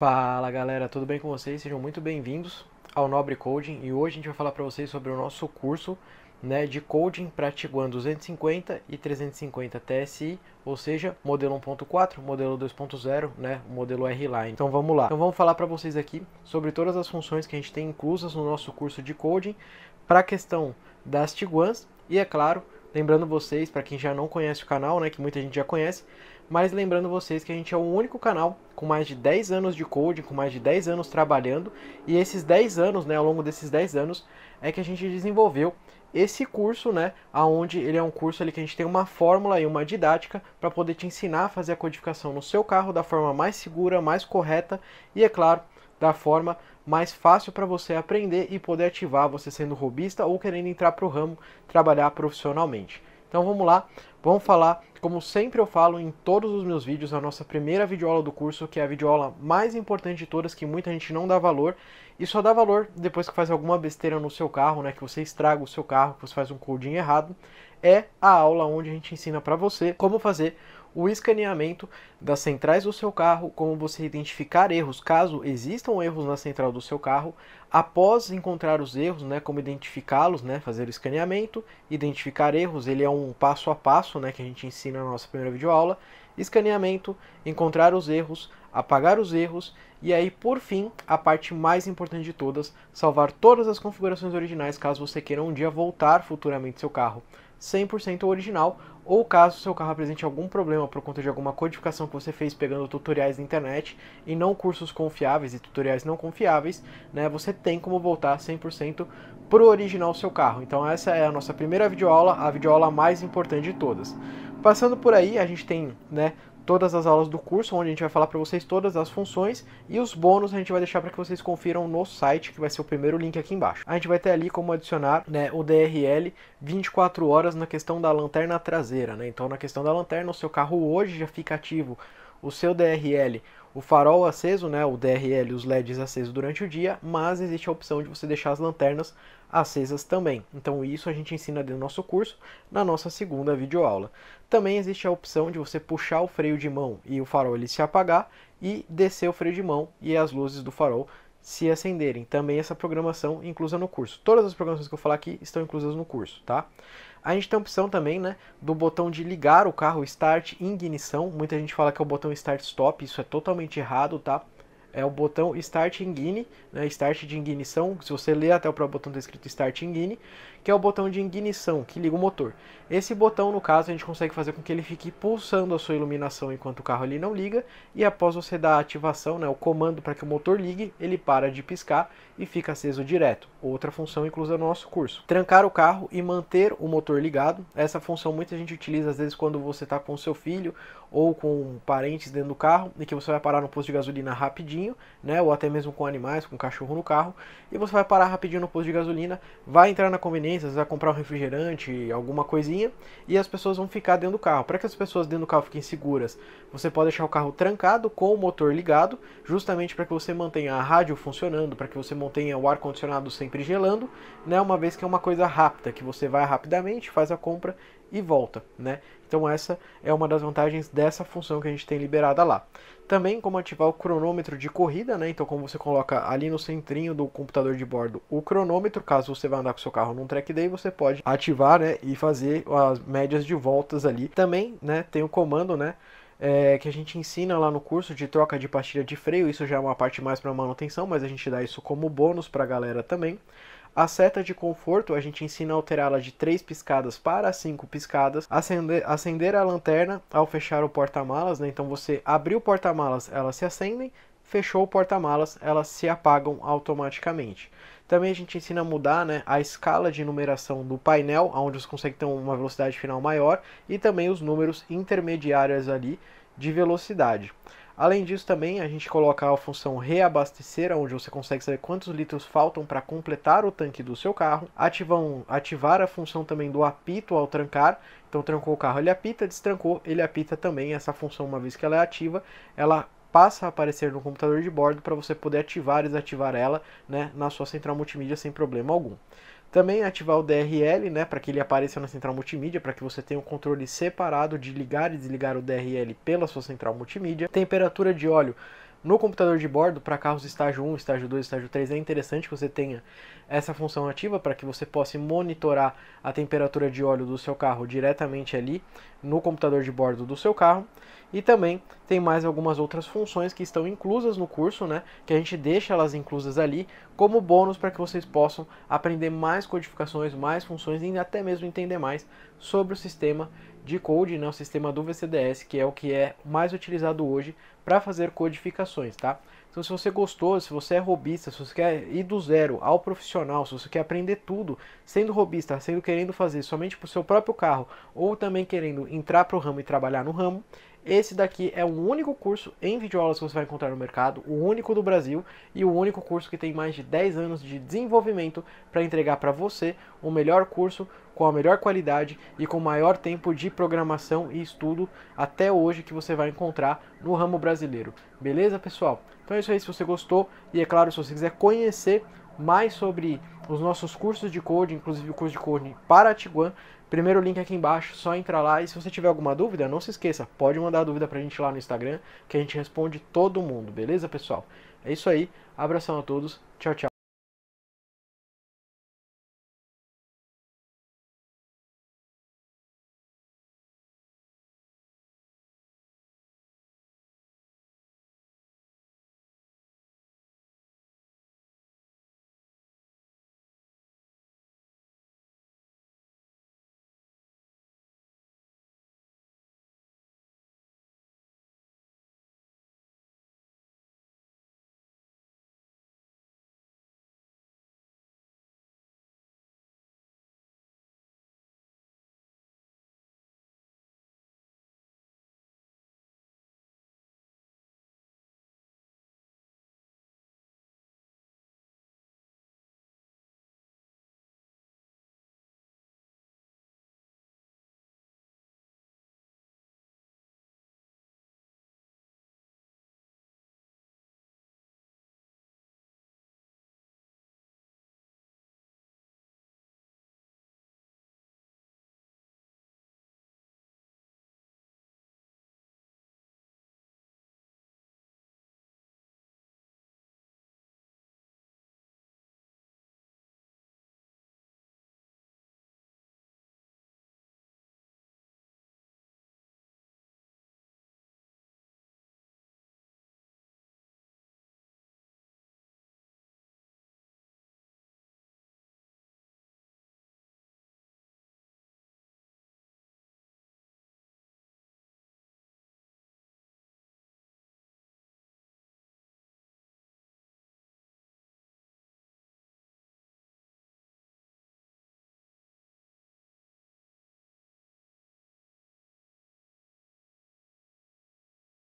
Fala galera, tudo bem com vocês? Sejam muito bem-vindos ao Nobre Coding e hoje a gente vai falar para vocês sobre o nosso curso né, de Coding para Tiguan 250 e 350 TSI, ou seja, modelo 1.4, modelo 2.0, né, modelo R-Line. Então vamos lá. Então vamos falar para vocês aqui sobre todas as funções que a gente tem inclusas no nosso curso de Coding para a questão das Tiguans e, é claro, lembrando vocês, para quem já não conhece o canal, né, que muita gente já conhece, mas lembrando vocês que a gente é o único canal com mais de 10 anos de coding, com mais de 10 anos trabalhando, e esses 10 anos, né, ao longo desses 10 anos, é que a gente desenvolveu esse curso, né, aonde ele é um curso ali que a gente tem uma fórmula e uma didática para poder te ensinar a fazer a codificação no seu carro da forma mais segura, mais correta e, é claro, da forma mais fácil para você aprender e poder ativar você sendo robista ou querendo entrar para o ramo, trabalhar profissionalmente. Então vamos lá, vamos falar, como sempre eu falo em todos os meus vídeos, a nossa primeira videoaula do curso, que é a videoaula mais importante de todas, que muita gente não dá valor, e só dá valor depois que faz alguma besteira no seu carro, né, que você estraga o seu carro, que você faz um codinho errado, é a aula onde a gente ensina para você como fazer o escaneamento das centrais do seu carro, como você identificar erros, caso existam erros na central do seu carro, após encontrar os erros, né, como identificá-los, né, fazer o escaneamento, identificar erros, ele é um passo a passo, né, que a gente ensina na nossa primeira videoaula, escaneamento, encontrar os erros, apagar os erros e aí, por fim, a parte mais importante de todas, salvar todas as configurações originais caso você queira um dia voltar futuramente seu carro 100% original ou caso seu carro apresente algum problema por conta de alguma codificação que você fez pegando tutoriais na internet e não cursos confiáveis e tutoriais não confiáveis, né, você tem como voltar 100% pro original seu carro. Então essa é a nossa primeira videoaula, a videoaula mais importante de todas. Passando por aí, a gente tem, né, todas as aulas do curso, onde a gente vai falar para vocês todas as funções e os bônus a gente vai deixar para que vocês confiram no site, que vai ser o primeiro link aqui embaixo. A gente vai ter ali como adicionar né, o DRL 24 horas na questão da lanterna traseira. Né? Então, na questão da lanterna, o seu carro hoje já fica ativo o seu DRL, o farol aceso, né, o DRL, os LEDs acesos durante o dia, mas existe a opção de você deixar as lanternas acesas também. Então isso a gente ensina dentro do nosso curso, na nossa segunda videoaula. Também existe a opção de você puxar o freio de mão e o farol ele se apagar e descer o freio de mão e as luzes do farol se acenderem. Também essa programação inclusa no curso. Todas as programações que eu falar aqui estão inclusas no curso, tá? A gente tem a opção também, né, do botão de ligar o carro, start, ignição. Muita gente fala que é o botão start stop, isso é totalmente errado, tá? é o botão Start Engine, né, Start de ignição, se você ler até o próprio botão está escrito Start Engine, que é o botão de ignição, que liga o motor. Esse botão, no caso, a gente consegue fazer com que ele fique pulsando a sua iluminação enquanto o carro ali não liga, e após você dar a ativação, né, o comando para que o motor ligue, ele para de piscar e fica aceso direto. Outra função inclusa no nosso curso. Trancar o carro e manter o motor ligado. Essa função muita gente utiliza às vezes quando você está com seu filho ou com parentes dentro do carro e que você vai parar no posto de gasolina rapidinho rapidinho, né? Ou até mesmo com animais, com cachorro no carro, e você vai parar rapidinho no posto de gasolina, vai entrar na conveniência, vai comprar um refrigerante, alguma coisinha, e as pessoas vão ficar dentro do carro. Para que as pessoas dentro do carro fiquem seguras, você pode deixar o carro trancado com o motor ligado, justamente para que você mantenha a rádio funcionando, para que você mantenha o ar condicionado sempre gelando, né? Uma vez que é uma coisa rápida, que você vai rapidamente, faz a compra e volta, né? Então essa é uma das vantagens dessa função que a gente tem liberada lá. Também como ativar o cronômetro de corrida, né? Então como você coloca ali no centrinho do computador de bordo o cronômetro, caso você vá andar com seu carro num track day, você pode ativar, né? E fazer as médias de voltas ali. Também, né? Tem o comando, né? É, que a gente ensina lá no curso de troca de pastilha de freio. Isso já é uma parte mais para manutenção, mas a gente dá isso como bônus para a galera também. A seta de conforto, a gente ensina a alterá-la de 3 piscadas para 5 piscadas, acender, acender a lanterna ao fechar o porta-malas, né? Então você abriu o porta-malas, elas se acendem, fechou o porta-malas, elas se apagam automaticamente. Também a gente ensina a mudar né, a escala de numeração do painel, onde você consegue ter uma velocidade final maior, e também os números intermediários ali de velocidade. Além disso, também a gente coloca a função reabastecer, onde você consegue saber quantos litros faltam para completar o tanque do seu carro. Ativam, ativar a função também do apito ao trancar. Então, trancou o carro, ele apita, destrancou, ele apita também. Essa função, uma vez que ela é ativa, ela passa a aparecer no computador de bordo para você poder ativar e desativar ela né, na sua central multimídia sem problema algum. Também ativar o DRL, né, para que ele apareça na central multimídia, para que você tenha um controle separado de ligar e desligar o DRL pela sua central multimídia. Temperatura de óleo no computador de bordo, para carros estágio 1, estágio 2, estágio 3, é interessante que você tenha essa função ativa para que você possa monitorar a temperatura de óleo do seu carro diretamente ali no computador de bordo do seu carro. E também tem mais algumas outras funções que estão inclusas no curso, né? Que a gente deixa elas inclusas ali como bônus para que vocês possam aprender mais codificações, mais funções e até mesmo entender mais sobre o sistema de code né, o sistema do VCDS, que é o que é mais utilizado hoje para fazer codificações, tá? Então, se você gostou, se você é robista, se você quer ir do zero ao profissional, se você quer aprender tudo, sendo robista, sendo querendo fazer somente para o seu próprio carro ou também querendo entrar para o ramo e trabalhar no ramo, esse daqui é o único curso em videoaulas que você vai encontrar no mercado, o único do Brasil e o único curso que tem mais de 10 anos de desenvolvimento para entregar para você o melhor curso com a melhor qualidade e com o maior tempo de programação e estudo até hoje que você vai encontrar no ramo brasileiro. Beleza, pessoal? Então é isso aí, se você gostou e é claro, se você quiser conhecer mais sobre os nossos cursos de code, inclusive o curso de code para Tiguan, Primeiro link aqui embaixo, só entra lá. E se você tiver alguma dúvida, não se esqueça, pode mandar dúvida pra gente lá no Instagram, que a gente responde todo mundo, beleza, pessoal? É isso aí, abração a todos, tchau, tchau.